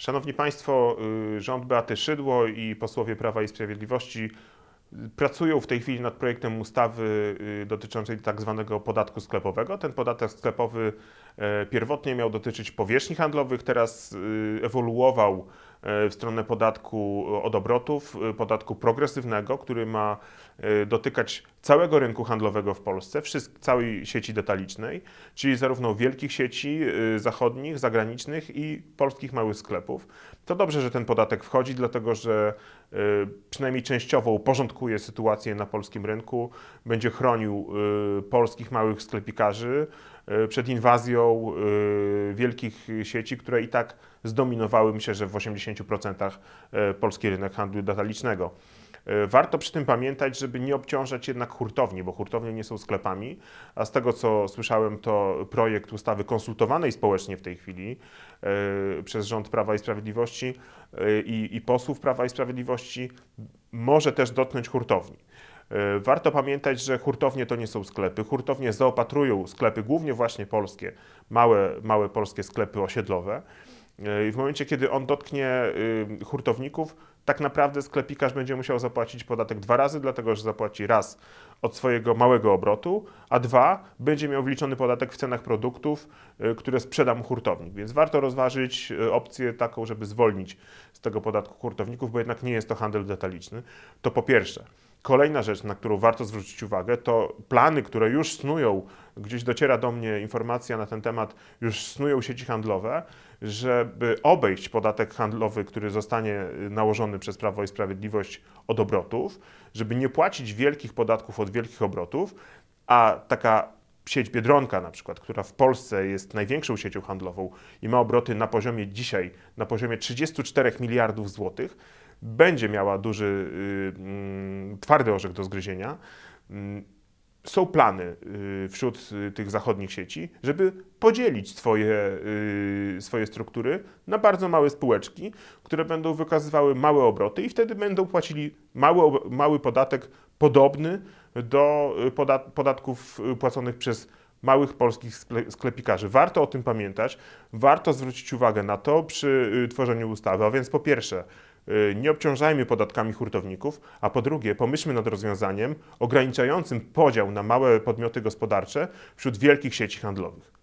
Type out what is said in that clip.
Szanowni Państwo, y, rząd Beaty Szydło i posłowie Prawa i Sprawiedliwości y, pracują w tej chwili nad projektem ustawy y, dotyczącej tak zwanego podatku sklepowego. Ten podatek sklepowy E, pierwotnie miał dotyczyć powierzchni handlowych, teraz e, ewoluował e, w stronę podatku od obrotów, podatku progresywnego, który ma dotykać całego rynku handlowego w Polsce, całej sieci detalicznej, czyli zarówno wielkich sieci zachodnich, zagranicznych i polskich małych sklepów. To dobrze, że ten podatek wchodzi, dlatego że przynajmniej częściowo uporządkuje sytuację na polskim rynku, będzie chronił polskich małych sklepikarzy przed inwazją Y, wielkich sieci, które i tak zdominowały, myślę, że w 80% y, polski rynek handlu detalicznego. Y, warto przy tym pamiętać, żeby nie obciążać jednak hurtowni, bo hurtownie nie są sklepami, a z tego co słyszałem, to projekt ustawy konsultowanej społecznie w tej chwili przez rząd Prawa i Sprawiedliwości i posłów Prawa i Sprawiedliwości może też dotknąć hurtowni. E, warto pamiętać, że hurtownie to nie są sklepy. Hurtownie zaopatrują sklepy, głównie właśnie polskie, małe, małe polskie sklepy osiedlowe. E, I w momencie, kiedy on dotknie y, hurtowników, tak naprawdę sklepikarz będzie musiał zapłacić podatek dwa razy, dlatego że zapłaci raz od swojego małego obrotu, a dwa będzie miał wliczony podatek w cenach produktów, y, które sprzeda mu hurtownik. Więc warto rozważyć y, opcję taką, żeby zwolnić z tego podatku hurtowników, bo jednak nie jest to handel detaliczny. To po pierwsze. Kolejna rzecz, na którą warto zwrócić uwagę, to plany, które już snują, gdzieś dociera do mnie informacja na ten temat, już snują sieci handlowe, żeby obejść podatek handlowy, który zostanie nałożony przez Prawo i Sprawiedliwość od obrotów, żeby nie płacić wielkich podatków od wielkich obrotów, a taka sieć Biedronka na przykład, która w Polsce jest największą siecią handlową i ma obroty na poziomie dzisiaj, na poziomie 34 miliardów złotych, będzie miała duży, y, mm, twardy orzech do zgryzienia. Mm, są plany y, wśród y, tych zachodnich sieci, żeby podzielić swoje, swoje struktury na bardzo małe spółeczki, które będą wykazywały małe obroty i wtedy będą płacili mały, mały podatek podobny do podatków płaconych przez małych polskich sklepikarzy. Warto o tym pamiętać, warto zwrócić uwagę na to przy tworzeniu ustawy. A więc po pierwsze, Y, nie obciążajmy podatkami hurtowników, a po drugie pomyślmy nad rozwiązaniem ograniczającym podział na małe podmioty gospodarcze wśród wielkich sieci handlowych.